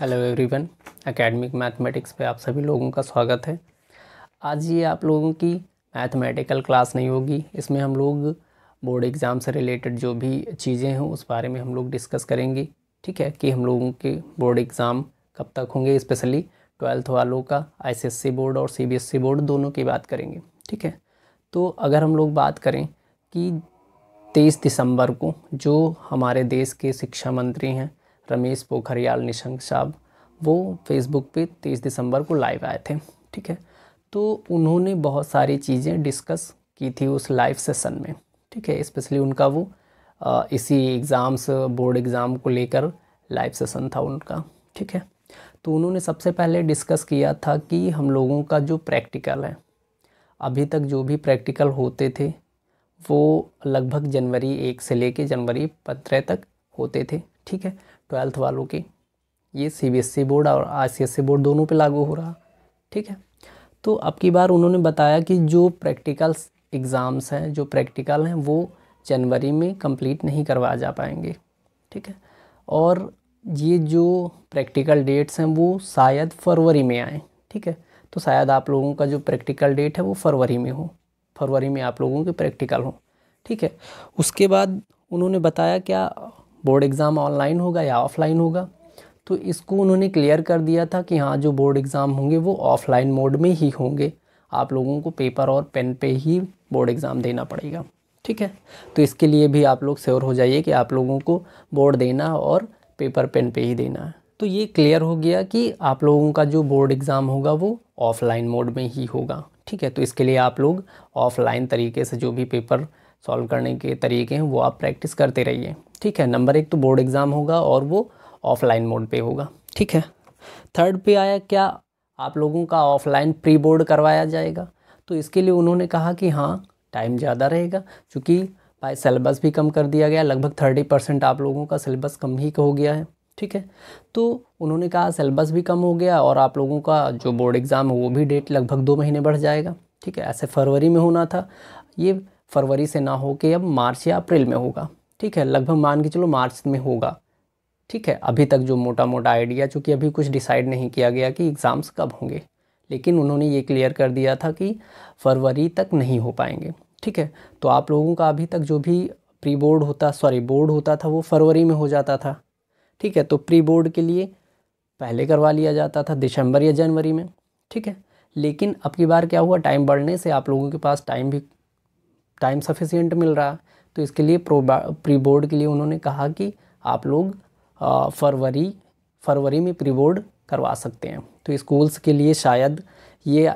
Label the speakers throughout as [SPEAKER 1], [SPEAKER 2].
[SPEAKER 1] hello everyone academic mathematics पे आप सभी लोगों का स्वागत है आज ये आप लोगों की मैथमेटिकल क्लास नहीं होगी इसमें हम लोग बोर्ड एग्ज़ाम से रिलेटेड जो भी चीज़ें हैं उस बारे में हम लोग डिस्कस करेंगे ठीक है कि हम लोगों के बोर्ड एग्ज़ाम कब तक होंगे स्पेशली ट्वेल्थ वालों का आईसीएससी बोर्ड और सीबीएसई बोर्ड दोनों की बात करेंगे ठीक है तो अगर हम लोग बात करें कि तेईस दिसंबर को जो हमारे देश के शिक्षा मंत्री हैं रमेश पोखरियाल निशंक साहब वो फेसबुक पे तेईस दिसंबर को लाइव आए थे ठीक है तो उन्होंने बहुत सारी चीज़ें डिस्कस की थी उस लाइव सेशन में ठीक है स्पेशली उनका वो आ, इसी एग्ज़ाम्स बोर्ड एग्ज़ाम को लेकर लाइव सेशन था उनका ठीक है तो उन्होंने सबसे पहले डिस्कस किया था कि हम लोगों का जो प्रैक्टिकल है अभी तक जो भी प्रैक्टिकल होते थे वो लगभग जनवरी एक से लेके जनवरी पंद्रह तक होते थे ठीक है ट्वेल्थ वालों के ये सी e बोर्ड और आई e बोर्ड दोनों पे लागू हो रहा ठीक है तो अब की बार उन्होंने बताया कि जो प्रैक्टिकल एग्ज़ाम्स हैं जो प्रैक्टिकल हैं वो जनवरी में कंप्लीट नहीं करवा जा पाएंगे ठीक है और ये जो प्रैक्टिकल डेट्स हैं वो शायद फरवरी में आएँ ठीक है तो शायद आप लोगों का जो प्रैक्टिकल डेट है वो फरवरी में हो फरवरी में आप लोगों के प्रैक्टिकल हो ठीक है उसके बाद उन्होंने बताया क्या बोर्ड एग्ज़ाम ऑनलाइन होगा या ऑफ़लाइन होगा तो इसको उन्होंने क्लियर कर दिया था कि हाँ जो बोर्ड एग्ज़ाम होंगे वो ऑफ़लाइन मोड में ही होंगे आप लोगों को पेपर और पेन पे ही बोर्ड एग्ज़ाम देना पड़ेगा ठीक है तो इसके लिए भी आप लोग श्योर हो जाइए कि आप लोगों को बोर्ड देना और पेपर पेन पे ही देना है तो ये क्लियर हो गया कि आप लोगों का जो बोर्ड एग्ज़ाम होगा वो ऑफलाइन मोड में ही होगा ठीक है तो इसके लिए आप लोग ऑफलाइन तरीके से जो भी पेपर सॉल्व करने के तरीके हैं वो आप प्रैक्टिस करते रहिए ठीक है नंबर एक तो बोर्ड एग्ज़ाम होगा और वो ऑफलाइन मोड पे होगा ठीक है थर्ड पे आया क्या आप लोगों का ऑफलाइन प्री बोर्ड करवाया जाएगा तो इसके लिए उन्होंने कहा कि हाँ टाइम ज़्यादा रहेगा क्योंकि भाई सिलेबस भी कम कर दिया गया लगभग थर्टी परसेंट आप लोगों का सिलेबस कम ही हो गया है ठीक है तो उन्होंने कहा सिलेबस भी कम हो गया और आप लोगों का जो बोर्ड एग्ज़ाम है वो भी डेट लगभग दो महीने बढ़ जाएगा ठीक है ऐसे फरवरी में होना था ये फरवरी से ना हो के अब मार्च या अप्रैल में होगा ठीक है लगभग मान के चलो मार्च में होगा ठीक है अभी तक जो मोटा मोटा आइडिया चूँकि अभी कुछ डिसाइड नहीं किया गया कि एग्ज़ाम्स कब होंगे लेकिन उन्होंने ये क्लियर कर दिया था कि फरवरी तक नहीं हो पाएंगे ठीक है तो आप लोगों का अभी तक जो भी प्री बोर्ड होता सॉरी बोर्ड होता था वो फरवरी में हो जाता था ठीक है तो प्री बोर्ड के लिए पहले करवा लिया जाता था दिसंबर या जनवरी में ठीक है लेकिन अब की बार क्या हुआ टाइम बढ़ने से आप लोगों के पास टाइम भी टाइम सफिशियंट मिल रहा तो इसके लिए प्री बोर्ड के लिए उन्होंने कहा कि आप लोग फरवरी फरवरी में प्री बोर्ड करवा सकते हैं तो स्कूल्स के लिए शायद ये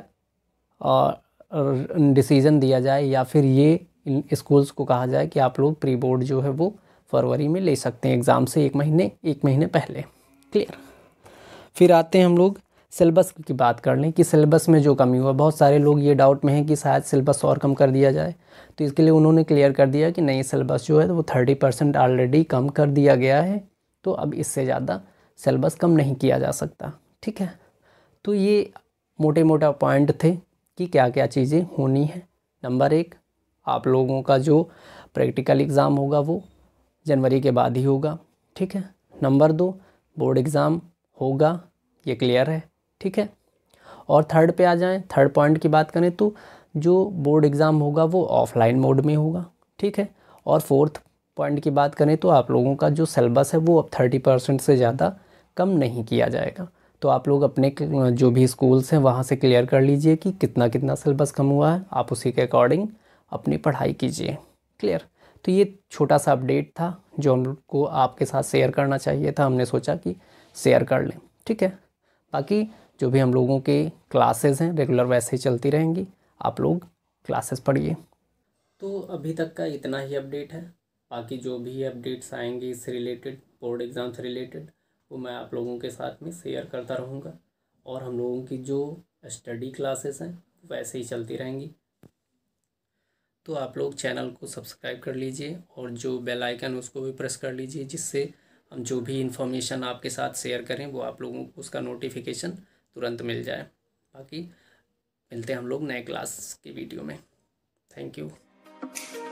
[SPEAKER 1] डिसीज़न दिया जाए या फिर ये स्कूल्स को कहा जाए कि आप लोग प्री बोर्ड जो है वो फरवरी में ले सकते हैं एग्ज़ाम से एक महीने एक महीने पहले क्लियर फिर आते हैं हम लोग सिलेबस की बात कर लें कि सिलेबस में जो कमी हुआ बहुत सारे लोग ये डाउट में हैं कि शायद सिलेबस और कम कर दिया जाए तो इसके लिए उन्होंने क्लियर कर दिया कि नहीं सिलेबस जो है वो थर्टी परसेंट ऑलरेडी कम कर दिया गया है तो अब इससे ज़्यादा सिलेबस कम नहीं किया जा सकता ठीक है तो ये मोटे मोटा पॉइंट थे कि क्या क्या चीज़ें होनी है नंबर एक आप लोगों का जो प्रैक्टिकल एग्ज़ाम होगा वो जनवरी के बाद ही होगा ठीक है नंबर दो बोर्ड एग्ज़ाम होगा ये क्लियर है ठीक है और थर्ड पे आ जाएं थर्ड पॉइंट की बात करें तो जो बोर्ड एग्ज़ाम होगा वो ऑफलाइन मोड में होगा ठीक है और फोर्थ पॉइंट की बात करें तो आप लोगों का जो सिलेबस है वो अब थर्टी परसेंट से ज़्यादा कम नहीं किया जाएगा तो आप लोग अपने जो भी स्कूल्स हैं वहाँ से क्लियर कर लीजिए कि कितना कितना सिलेबस कम हुआ है आप उसी के अकॉर्डिंग अपनी पढ़ाई कीजिए क्लियर तो ये छोटा सा अपडेट था जो हमको आपके साथ शेयर करना चाहिए था हमने सोचा कि शेयर कर लें ठीक है बाकी जो भी हम लोगों के क्लासेस हैं रेगुलर वैसे ही चलती रहेंगी आप लोग क्लासेस पढ़िए तो अभी तक का इतना ही अपडेट है बाकी जो भी अपडेट्स आएंगे इससे रिलेटेड बोर्ड एग्ज़ाम से रिलेटेड वो मैं आप लोगों के साथ में शेयर करता रहूँगा और हम लोगों की जो स्टडी क्लासेस हैं वैसे ही चलती रहेंगी तो आप लोग चैनल को सब्सक्राइब कर लीजिए और जो बेल आइकन उसको भी प्रेस कर लीजिए जिससे हम जो भी इन्फॉर्मेशन आपके साथ शेयर करें वो आप लोगों को उसका नोटिफिकेशन तुरंत मिल जाए बाकी मिलते हैं हम लोग नए क्लास के वीडियो में थैंक यू